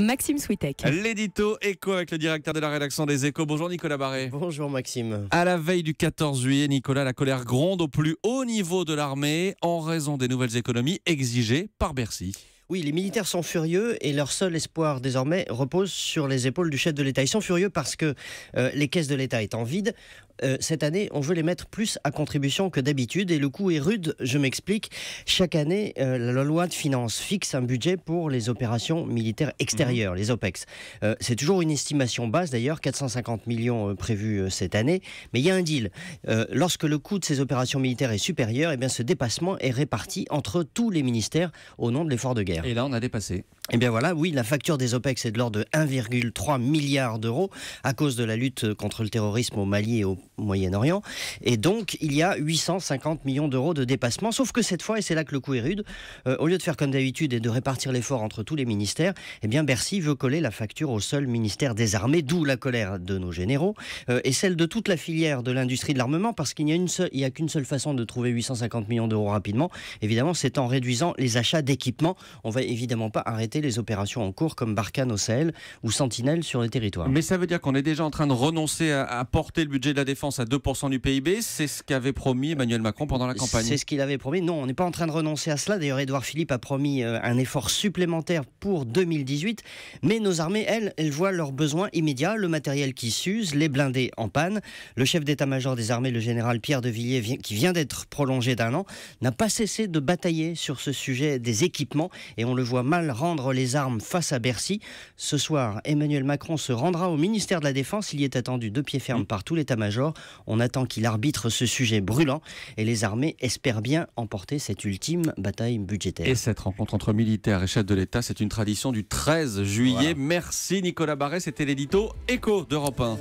Maxime Switek. L'édito écho avec le directeur de la rédaction des échos. Bonjour Nicolas Barré. Bonjour Maxime. À la veille du 14 juillet, Nicolas, la colère gronde au plus haut niveau de l'armée en raison des nouvelles économies exigées par Bercy. Oui, les militaires sont furieux et leur seul espoir désormais repose sur les épaules du chef de l'État. Ils sont furieux parce que euh, les caisses de l'État étant vides, euh, cette année, on veut les mettre plus à contribution que d'habitude et le coût est rude, je m'explique. Chaque année, euh, la loi de finances fixe un budget pour les opérations militaires extérieures, mhm. les OPEX. Euh, c'est toujours une estimation basse d'ailleurs, 450 millions prévus cette année, mais il y a un deal. lorsque le coût de ces opérations militaires est supérieur, et eh bien ce dépassement est réparti entre tous les ministères au nom de l'effort de guerre. Et là, on a dépassé. Eh bien voilà, oui, la facture des OPEX est de l'ordre de 1,3 milliard d'euros à cause de la lutte contre le terrorisme au Mali et au Moyen-Orient. Et donc, il y a 850 millions d'euros de dépassement. Sauf que cette fois, et c'est là que le coup est rude, euh, au lieu de faire comme d'habitude et de répartir l'effort entre tous les ministères, eh bien, Bercy veut coller la facture au seul ministère des Armées, d'où la colère de nos généraux euh, et celle de toute la filière de l'industrie de l'armement, parce qu'il n'y a, a qu'une seule façon de trouver 850 millions d'euros rapidement. Évidemment, c'est en réduisant les achats d'équipements. On va évidemment pas arrêter les opérations en cours comme Barkhane au Sahel ou Sentinelle sur les territoires. Mais ça veut dire qu'on est déjà en train de renoncer à, à porter le budget de la défense défense à 2% du PIB, c'est ce qu'avait promis Emmanuel Macron pendant la campagne. C'est ce qu'il avait promis. Non, on n'est pas en train de renoncer à cela. D'ailleurs, Édouard Philippe a promis euh, un effort supplémentaire pour 2018. Mais nos armées, elles, elles voient leurs besoins immédiats, le matériel qui s'use, les blindés en panne. Le chef d'état-major des armées, le général Pierre de Villiers, qui vient d'être prolongé d'un an, n'a pas cessé de batailler sur ce sujet des équipements et on le voit mal rendre les armes face à Bercy. Ce soir, Emmanuel Macron se rendra au ministère de la Défense. Il y est attendu de pied ferme mmh. par tout l'état-major. On attend qu'il arbitre ce sujet brûlant et les armées espèrent bien emporter cette ultime bataille budgétaire. Et cette rencontre entre militaires et chefs de l'État, c'est une tradition du 13 juillet. Merci Nicolas Barret, c'était l'édito Écho d'Europe 1.